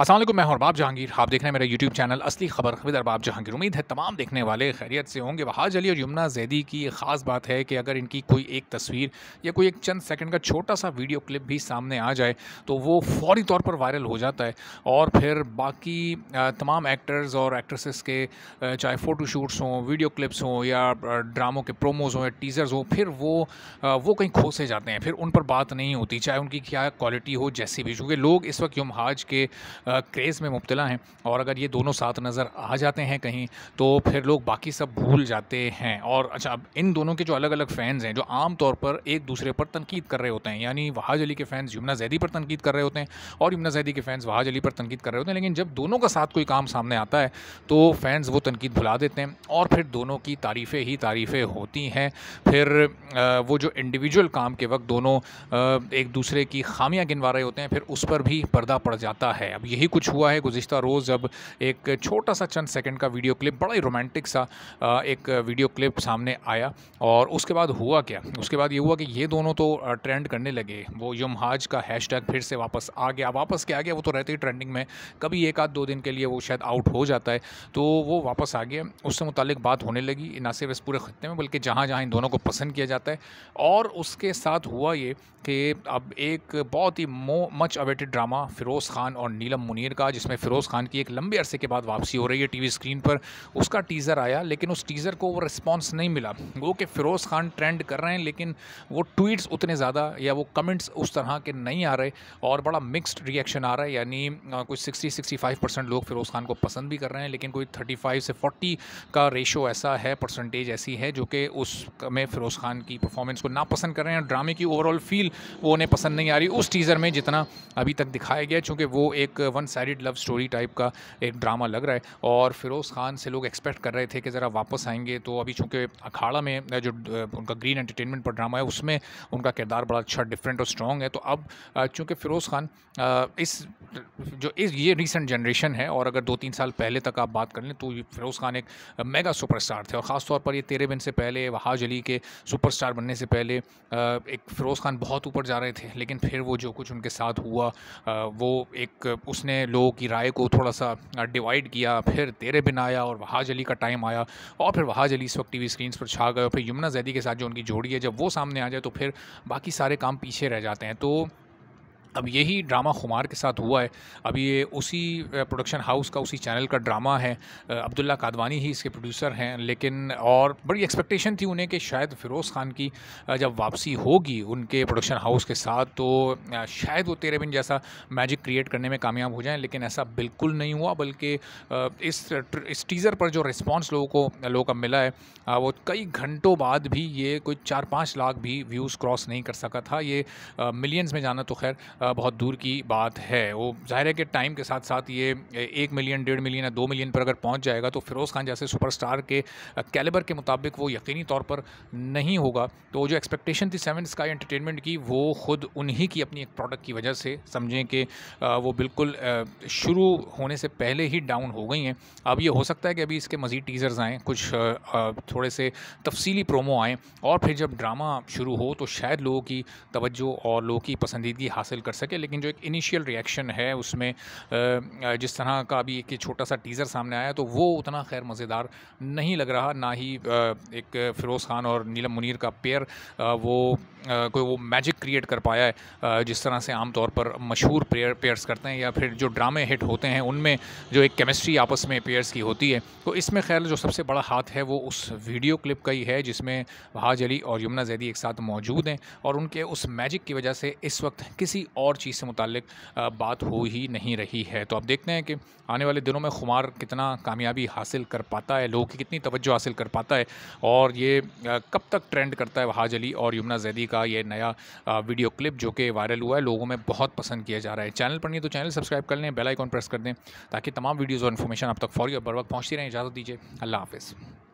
असल मैं अरबाब जहांगीर आप देख रहे हैं मेरा यूट्यूब चैनल असली खबर खबर अरबाब जहांगीर उम्मीद है तमाम देखने वाले खैरियत से होंगे वहाज अली और यमुना जैदी की एक ख़ास बात है कि अगर इनकी कोई एक तस्वीर या कोई एक चंद सेकंड का छोटा सा वीडियो क्लिप भी सामने आ जाए तो वो फौरी तौर पर वायरल हो जाता है और फिर बाकी तमाम एक्टर्स और एक्ट्रेसेस के चाहे फ़ोटोशूट्स हों वीडियो क्लिप्स हों या ड्रामों के प्रोमोज़ हों या टीज़र्स हों फिर वो वो कहीं खोसे जाते हैं फिर उन पर बात नहीं होती चाहे उनकी क्या क्वालिटी हो जैसी भी चूँकि लोग इस वक्त यमहाज के क्रेज़ में मुबतला हैं और अगर ये दोनों साथ नज़र आ जाते हैं कहीं तो फिर लोग बाकी सब भूल जाते हैं और अच्छा अब इन दोनों के जो अलग अलग फ़ैन्स हैं जो आम तौर पर एक दूसरे पर तनकीद कर रहे होते हैं यानी वहाज अली के फ़ैन्स यमुना जैदी पर तनकीद कर रहे होते हैं और यमुना जैदी के फ़ैन्स वहाज अली पर तनकीद कर रहे होते हैं लेकिन जब दोनों का साथ कोई काम सामने आता है तो फ़ैन्स वो तनकीद भुला देते हैं और फिर दोनों की तारीफ़ें ही तारीफ़ें होती हैं फिर वो जो इंडिविजुअल काम के वक्त दोनों एक दूसरे की खामियां गिनवा रहे होते हैं फिर उस पर भी पर्दा पड़ जाता है अब यही कुछ हुआ है गुज्त रोज़ अब एक छोटा सा चंद सेकंड का वीडियो क्लिप बड़ा ही रोमांटिक सा एक वीडियो क्लिप सामने आया और उसके बाद हुआ क्या उसके बाद ये हुआ कि ये दोनों तो ट्रेंड करने लगे वो यम हाज का हैशटैग फिर से वापस आ गया वापस क्या आ गया वो तो रहते ही ट्रेंडिंग में कभी एक आध दो दिन के लिए वो शायद आउट हो जाता है तो वो वापस आ गया उससे मुतल बात होने लगी ना सिर्फ इस पूरे ख़त्े में बल्कि जहाँ जहाँ इन दोनों को पसंद किया जाता है और उसके साथ हुआ ये कि अब एक बहुत ही मो much awaited drama Feroze Khan और नीलम आलम मुनीर का जिसमें फ़िरोज़ खान की एक लंबे अरसे के बाद वापसी हो रही है टीवी स्क्रीन पर उसका टीज़र आया लेकिन उस टीज़र को वो रिस्पॉन्स नहीं मिला वो कि फ़िरोज़ खान ट्रेंड कर रहे हैं लेकिन वो ट्वीट्स उतने ज़्यादा या वो कमेंट्स उस तरह के नहीं आ रहे और बड़ा मिक्सड रिएक्शन आ रहा है यानी कुछ सिक्सटी सिक्सटी फाइव परसेंट लोग फ़िरोज़ खान को पसंद भी कर रहे हैं लेकिन कोई थर्टी फाइव से फोर्टी का रेशो ऐसा है परसेंटेज ऐसी है जो कि उस में फ़िरोज़ खान की परफॉर्मेंस को नापसंद कर रहे हैं ड्रामे की ओवरऑल फील वो उन्हें पसंद नहीं आ रही उस टीज़र में जितना अभी तक दिखाया गया चूँकि वो एक one side love story type का एक ड्रामा लग रहा है और फिरोज़ खान से लोग एक्सपेक्ट कर रहे थे कि ज़रा वापस आएंगे तो अभी चूँकि अखाड़ा में जो उनका ग्रीन एंटरटेनमेंट पर ड्रामा है उसमें उनका किरदार बड़ा अच्छा डिफरेंट और स्ट्रॉन्ग है तो अब चूँकि फ़िरोज़ खान इस जो इस ये रिसेंट जनरेशन है और अगर दो तीन साल पहले तक आप बात कर लें तो फिरोज़ खान एक मेगा सुपरस्टार थे और ख़ासतौर पर ये तेरे बिन से पहले वहाज अली के सुपरस्टार बनने से पहले एक फ़िरोज़ खान बहुत ऊपर जा रहे थे लेकिन फिर वो जो कुछ उनके साथ हुआ वो एक उस उसने लोगों की राय को थोड़ा सा डिवाइड किया फिर तेरे बिन आया और वहाज अली का टाइम आया और फिर वहाज अली इस वक्त टी वी पर छा गए और फिर यमुना जैदी के साथ जो उनकी जोड़ी है जब वो सामने आ जाए तो फिर बाकी सारे काम पीछे रह जाते हैं तो अब यही ड्रामा खुमार के साथ हुआ है अब ये उसी प्रोडक्शन हाउस का उसी चैनल का ड्रामा है अब्दुल्ला कादवानी ही इसके प्रोड्यूसर हैं लेकिन और बड़ी एक्सपेक्टेशन थी उन्हें कि शायद फ़िरोज़ ख़ान की जब वापसी होगी उनके प्रोडक्शन हाउस के साथ तो शायद वो तेरे बिन जैसा मैजिक क्रिएट करने में कामयाब हो जाएं लेकिन ऐसा बिल्कुल नहीं हुआ बल्कि इस इस टीज़र पर जो रिस्पॉन्स लोगों को लोगों का मिला है वो कई घंटों बाद भी ये कोई चार पाँच लाख भी व्यूज़ क्रॉस नहीं कर सका था ये मिलियंस में जाना तो खैर बहुत दूर की बात है वो जाहिर है कि टाइम के साथ साथ ये एक मिलियन डेढ़ मिलियन या दो मिलियन पर अगर पहुंच जाएगा तो फिरोज़ खान जैसे सुपरस्टार के कैलिबर के मुताबिक वो यकीनी तौर पर नहीं होगा तो जो एक्सपेक्टेशन थी सेवन स्काई एंटरटेनमेंट की वो खुद उन्हीं की अपनी एक प्रोडक्ट की वजह से समझें कि वो बिल्कुल शुरू होने से पहले ही डाउन हो गई हैं अब ये हो सकता है कि अभी इसके मज़ीद टीज़र्स आएँ कुछ थोड़े से तफसीली प्रोमो आएँ और फिर जब ड्रामा शुरू हो तो शायद लोगों की तवज्जो और लोगों की पसंदीदगी हासिल कर कर सके लेकिन जो एक इनिशियल रिएक्शन है उसमें जिस तरह का अभी एक छोटा सा टीज़र सामने आया तो वो उतना खैर मज़ेदार नहीं लग रहा ना ही एक फ़िरोज़ खान और नीलम मुनीर का पेयर वो कोई वो मैजिक क्रिएट कर पाया है जिस तरह से आमतौर पर मशहूर पेयर पेयर्स करते हैं या फिर जो ड्रामे हिट होते हैं उनमें जो एक केमिस्ट्री आपस में पेयर्स की होती है तो इसमें खैर जो सबसे बड़ा हाथ है वो उस वीडियो क्लिप का ही है जिसमें वहाज अली और यमुना जैदी एक साथ मौजूद हैं और उनके उस मैजिक की वजह से इस वक्त किसी और चीज़ से मुतल बात हो ही नहीं रही है तो आप देखते हैं कि आने वाले दिनों में खुमार कितना कामयाबी हासिल कर पाता है लोगों की कितनी तवज्जो हासिल कर पाता है और ये कब तक ट्रेंड करता है वहाज अली और यमुना जैदी का ये नया वीडियो क्लिप जो कि वायरल हुआ है लोगों में बहुत पसंद किया जा रहा है चैनल पर नहीं तो चैनल सब्सक्राइब कर लें बेलाइकॉन प्रेस कर दें ताकि तमाम वीडियोज़ और इन्फॉर्मेशन आप तक फौरी और बर वक्त पहुँचती रहें इजाज़त दीजिए अल्लाह हाफिज़